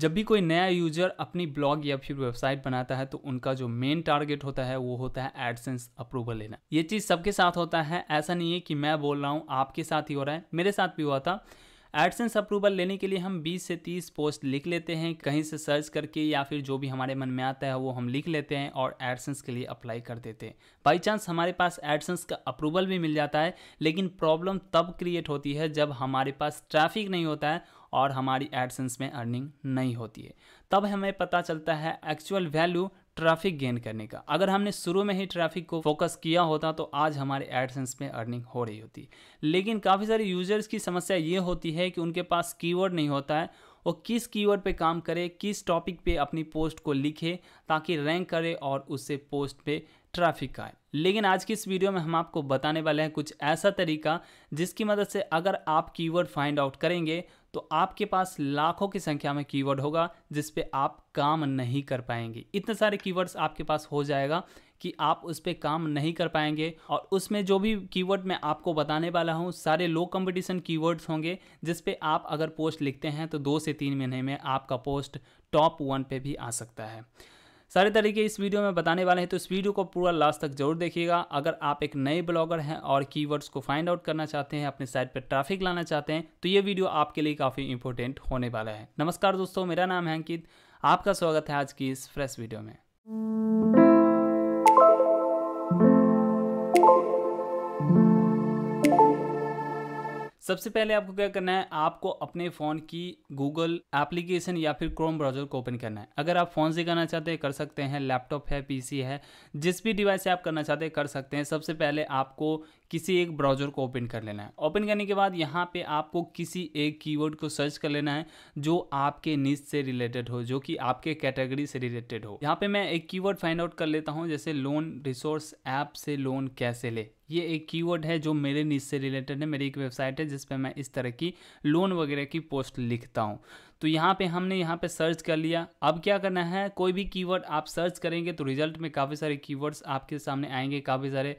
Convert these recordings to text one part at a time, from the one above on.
जब भी कोई नया यूजर अपनी ब्लॉग या फिर वेबसाइट बनाता है तो उनका जो मेन टारगेट होता है वो होता है एडसेंस अप्रूवल लेना ये चीज सबके साथ होता है ऐसा नहीं है कि मैं बोल रहा हूँ आपके साथ ही हो रहा है मेरे साथ भी हुआ था एडसेंस अप्रूवल लेने के लिए हम 20 से 30 पोस्ट लिख लेते हैं कहीं से सर्च करके या फिर जो भी हमारे मन में आता है वो हम लिख लेते हैं और एडसेंस के लिए अप्लाई कर देते हैं बाई चांस हमारे पास एडसेंस का अप्रूवल भी मिल जाता है लेकिन प्रॉब्लम तब क्रिएट होती है जब हमारे पास ट्रैफिक नहीं होता है और हमारी एडसेंस में अर्निंग नहीं होती है तब हमें पता चलता है एक्चुअल वैल्यू ट्रैफिक गेन करने का अगर हमने शुरू में ही ट्रैफिक को फोकस किया होता तो आज हमारे एडसेंस में अर्निंग हो रही होती लेकिन काफ़ी सारे यूजर्स की समस्या ये होती है कि उनके पास कीवर्ड नहीं होता है वो किस कीवर्ड पे काम करे किस टॉपिक पे अपनी पोस्ट को लिखे ताकि रैंक करे और उससे पोस्ट पे ट्रैफिक आए लेकिन आज की इस वीडियो में हम आपको बताने वाले हैं कुछ ऐसा तरीका जिसकी मदद से अगर आप कीवर्ड फाइंड आउट करेंगे तो आपके पास लाखों की संख्या में कीवर्ड होगा जिस पे आप काम नहीं कर पाएंगे इतने सारे कीवर्ड्स आपके पास हो जाएगा कि आप उस पर काम नहीं कर पाएंगे और उसमें जो भी कीवर्ड मैं आपको बताने वाला हूँ सारे लो कंपटीशन कीवर्ड्स होंगे जिस पे आप अगर पोस्ट लिखते हैं तो दो से तीन महीने में आपका पोस्ट टॉप वन पे भी आ सकता है सारे तरीके इस वीडियो में बताने वाले हैं तो इस वीडियो को पूरा लास्ट तक जरूर देखिएगा अगर आप एक नए ब्लॉगर हैं और कीवर्ड्स को फाइंड आउट करना चाहते हैं अपने साइट पर ट्रैफिक लाना चाहते हैं तो ये वीडियो आपके लिए काफ़ी इंपॉर्टेंट होने वाला है नमस्कार दोस्तों मेरा नाम है अंकित आपका स्वागत है आज की इस फ्रेश वीडियो में सबसे पहले आपको क्या करना है आपको अपने फ़ोन की गूगल एप्लीकेशन या फिर क्रोम ब्राउजर को ओपन करना है अगर आप फ़ोन से करना चाहते हैं कर सकते हैं लैपटॉप है पीसी है जिस भी डिवाइस से आप करना चाहते हैं कर सकते हैं सबसे पहले आपको किसी एक ब्राउजर को ओपन कर लेना है ओपन करने के बाद यहाँ पे आपको किसी एक कीवर्ड को सर्च कर लेना है जो आपके नीच से रिलेटेड हो जो कि आपके कैटेगरी से रिलेटेड हो यहाँ पे मैं एक कीवर्ड फाइंड आउट कर लेता हूँ जैसे लोन रिसोर्स ऐप से लोन कैसे ले ये एक कीवर्ड है जो मेरे नीच से रिलेटेड है मेरी एक वेबसाइट है जिस पर मैं इस तरह की लोन वगैरह की पोस्ट लिखता हूँ तो यहाँ पे हमने यहाँ पे सर्च कर लिया अब क्या करना है कोई भी कीवर्ड आप सर्च करेंगे तो रिजल्ट में काफ़ी सारे कीवर्ड्स आपके सामने आएंगे काफ़ी सारे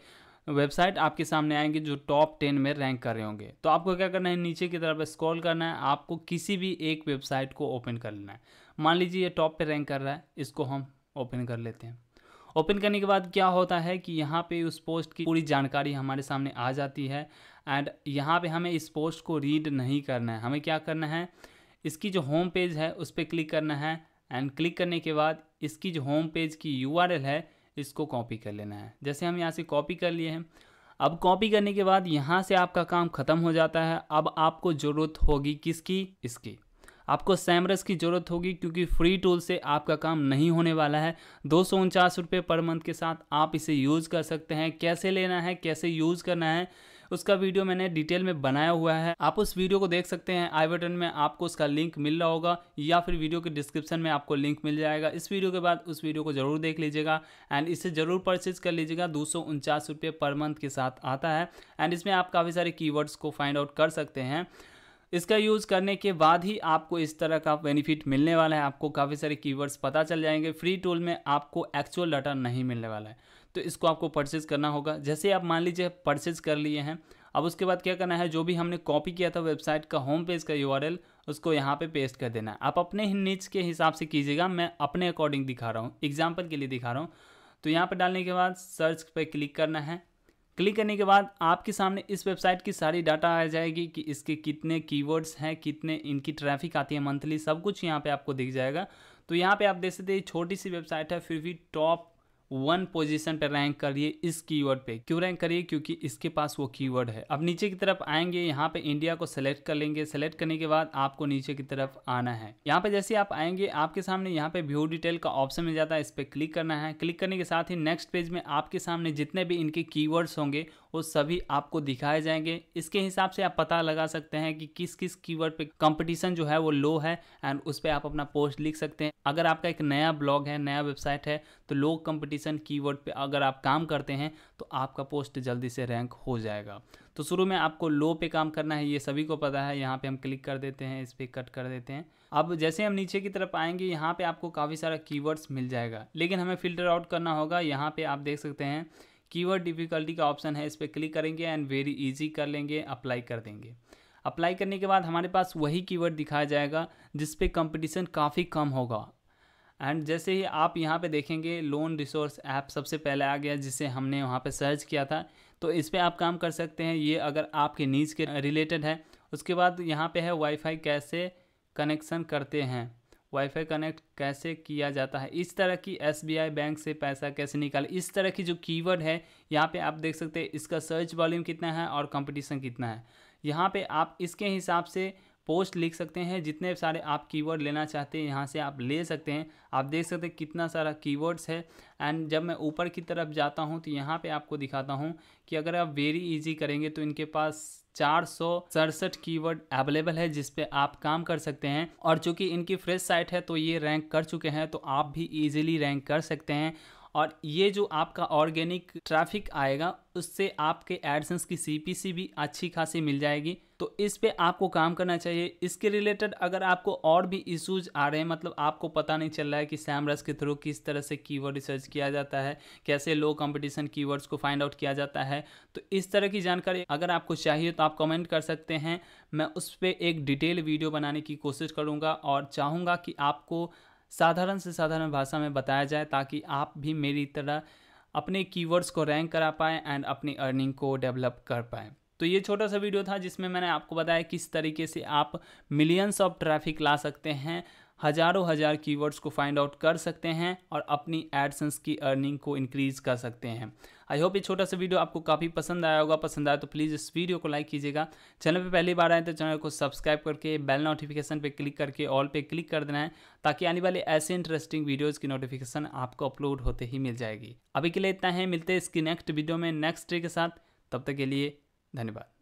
वेबसाइट आपके सामने आएंगे जो टॉप टेन में रैंक कर रहे होंगे तो आपको क्या करना है नीचे की तरफ स्क्रॉल करना है आपको किसी भी एक वेबसाइट को ओपन कर लेना है मान लीजिए ये टॉप पे रैंक कर रहा है इसको हम ओपन कर लेते हैं ओपन करने के बाद क्या होता है कि यहाँ पे उस पोस्ट की पूरी जानकारी हमारे सामने आ जाती है एंड यहाँ पे हमें इस पोस्ट को रीड नहीं करना है हमें क्या करना है इसकी जो होम पेज है उस पर क्लिक करना है एंड क्लिक करने के बाद इसकी जो होम पेज की यू है इसको कॉपी कर लेना है जैसे हम यहाँ से कॉपी कर लिए हैं अब कॉपी करने के बाद यहाँ से आपका काम ख़त्म हो जाता है अब आपको ज़रूरत होगी किसकी इसकी आपको सैमरस की ज़रूरत होगी क्योंकि फ्री टूल से आपका काम नहीं होने वाला है दो सौ पर मंथ के साथ आप इसे यूज़ कर सकते हैं कैसे लेना है कैसे यूज़ करना है उसका वीडियो मैंने डिटेल में बनाया हुआ है आप उस वीडियो को देख सकते हैं आई बटन में आपको उसका लिंक मिल रहा होगा या फिर वीडियो के डिस्क्रिप्शन में आपको लिंक मिल जाएगा इस वीडियो के बाद उस वीडियो को जरूर देख लीजिएगा एंड इसे ज़रूर परचेज कर लीजिएगा दो सौ पर मंथ के साथ आता है एंड इसमें आप काफ़ी सारे कीवर्ड्स को फाइंड आउट कर सकते हैं इसका यूज़ करने के बाद ही आपको इस तरह का बेनिफिट मिलने वाला है आपको काफ़ी सारे कीवर्ड्स पता चल जाएंगे फ्री टूल में आपको एक्चुअल डाटा नहीं मिलने वाला है तो इसको आपको परचेज करना होगा जैसे आप मान लीजिए परचेज कर लिए हैं अब उसके बाद क्या करना है जो भी हमने कॉपी किया था वेबसाइट का होम पेज का यू उसको यहाँ पे पेस्ट कर देना है आप अपने ही नीच के हिसाब से कीजिएगा मैं अपने अकॉर्डिंग दिखा रहा हूँ एग्जाम्पल के लिए दिखा रहा हूँ तो यहाँ पर डालने के बाद सर्च पर क्लिक करना है क्लिक करने के बाद आपके सामने इस वेबसाइट की सारी डाटा आ जाएगी कि इसके कितने कीवर्ड्स हैं कितने इनकी ट्रैफिक आती है मंथली सब कुछ यहाँ पे आपको दिख जाएगा तो यहाँ पे आप देख सकते हैं छोटी सी वेबसाइट है फिर भी टॉप वन पोजीशन पर रैंक करिए इस कीवर्ड पे क्यों रैंक करिए क्योंकि इसके पास वो कीवर्ड है अब नीचे की तरफ आएंगे यहाँ पे इंडिया को सेलेक्ट कर लेंगे सेलेक्ट करने के बाद आपको नीचे की तरफ आना है यहाँ पे जैसे आप आएंगे आपके सामने यहाँ पे व्यू डिटेल का ऑप्शन मिल जाता है इस पर क्लिक करना है क्लिक करने के साथ ही नेक्स्ट पेज में आपके सामने जितने भी इनके की होंगे वो सभी आपको दिखाए जाएंगे इसके हिसाब से आप पता लगा सकते हैं कि किस किस कीवर्ड पे कंपटीशन जो है वो लो है एंड उस पर आप अपना पोस्ट लिख सकते हैं अगर आपका एक नया ब्लॉग है नया वेबसाइट है तो लो कंपटीशन कंपटीशन कीवर्ड पे अगर आप काम करते हैं तो आपका पोस्ट जल्दी से रैंक हो जाएगा तो शुरू में आपको लो पे काम करना है ये सभी को पता है यहाँ पे हम क्लिक कर देते हैं इस पर कट कर देते हैं अब जैसे हम नीचे की तरफ आएंगे यहाँ पे आपको काफ़ी सारा कीवर्ड्स मिल जाएगा लेकिन हमें फ़िल्टर आउट करना होगा यहाँ पे आप देख सकते हैं कीवर्ड डिफ़िकल्टी का ऑप्शन है इस पर क्लिक करेंगे एंड वेरी ईजी कर लेंगे अप्लाई कर देंगे अप्लाई करने के बाद हमारे पास वही कीवर्ड दिखाया जाएगा जिस पे कंपटीशन काफ़ी कम होगा एंड जैसे ही आप यहाँ पे देखेंगे लोन रिसोर्स ऐप सबसे पहले आ गया जिसे हमने वहाँ पे सर्च किया था तो इस पर आप काम कर सकते हैं ये अगर आपके नीच के रिलेटेड है उसके बाद यहाँ पे है वाईफाई कैसे कनेक्शन करते हैं वाईफाई कनेक्ट कैसे किया जाता है इस तरह की एसबीआई बैंक से पैसा कैसे निकाल इस तरह की जो कीवर्ड है यहाँ पे आप देख सकते हैं इसका सर्च वॉल्यूम कितना है और कंपटीशन कितना है यहाँ पे आप इसके हिसाब से पोस्ट लिख सकते हैं जितने सारे आप कीवर्ड लेना चाहते हैं यहाँ से आप ले सकते हैं आप देख सकते हैं कितना सारा कीवर्ड्स है एंड जब मैं ऊपर की तरफ जाता हूँ तो यहाँ पे आपको दिखाता हूँ कि अगर आप वेरी इजी करेंगे तो इनके पास चार सौ सड़सठ कीवर्ड अवेलेबल है जिसपे आप काम कर सकते हैं और चूंकि इनकी फ्रेश साइट है तो ये रैंक कर चुके हैं तो आप भी इजीली रैंक कर सकते हैं और ये जो आपका ऑर्गेनिक ट्रैफिक आएगा उससे आपके एडसेंस की सीपीसी भी अच्छी खासी मिल जाएगी तो इस पे आपको काम करना चाहिए इसके रिलेटेड अगर आपको और भी इश्यूज आ रहे हैं मतलब आपको पता नहीं चल रहा है कि सैमरस के थ्रू किस तरह से कीवर्ड रिसर्च किया जाता है कैसे लो कंपटीशन कीवर्ड्स को फाइंड आउट किया जाता है तो इस तरह की जानकारी अगर आपको चाहिए तो आप कमेंट कर सकते हैं मैं उस पर एक डिटेल वीडियो बनाने की कोशिश करूँगा और चाहूँगा कि आपको साधारण से साधारण भाषा में बताया जाए ताकि आप भी मेरी तरह अपने कीवर्ड्स को रैंक करा पाएँ एंड अपनी अर्निंग को डेवलप कर पाएँ तो ये छोटा सा वीडियो था जिसमें मैंने आपको बताया किस तरीके से आप मिलियंस ऑफ ट्रैफिक ला सकते हैं हज़ारों हज़ार कीवर्ड्स को फाइंड आउट कर सकते हैं और अपनी एडसेंस की अर्निंग को इंक्रीज़ कर सकते हैं आई होप ये छोटा सा वीडियो आपको काफ़ी पसंद आया होगा पसंद आया तो प्लीज़ इस वीडियो को लाइक कीजिएगा चैनल पे पहली बार आए तो चैनल को सब्सक्राइब करके बेल नोटिफिकेशन पे क्लिक करके ऑल पे क्लिक कर देना है ताकि आने वाले ऐसे इंटरेस्टिंग वीडियोज़ की नोटिफिकेशन आपको अपलोड होते ही मिल जाएगी अभी के लिए इतना है मिलते हैं इसकी नेक्स्ट वीडियो में नेक्स्ट डे के साथ तब तक के लिए धन्यवाद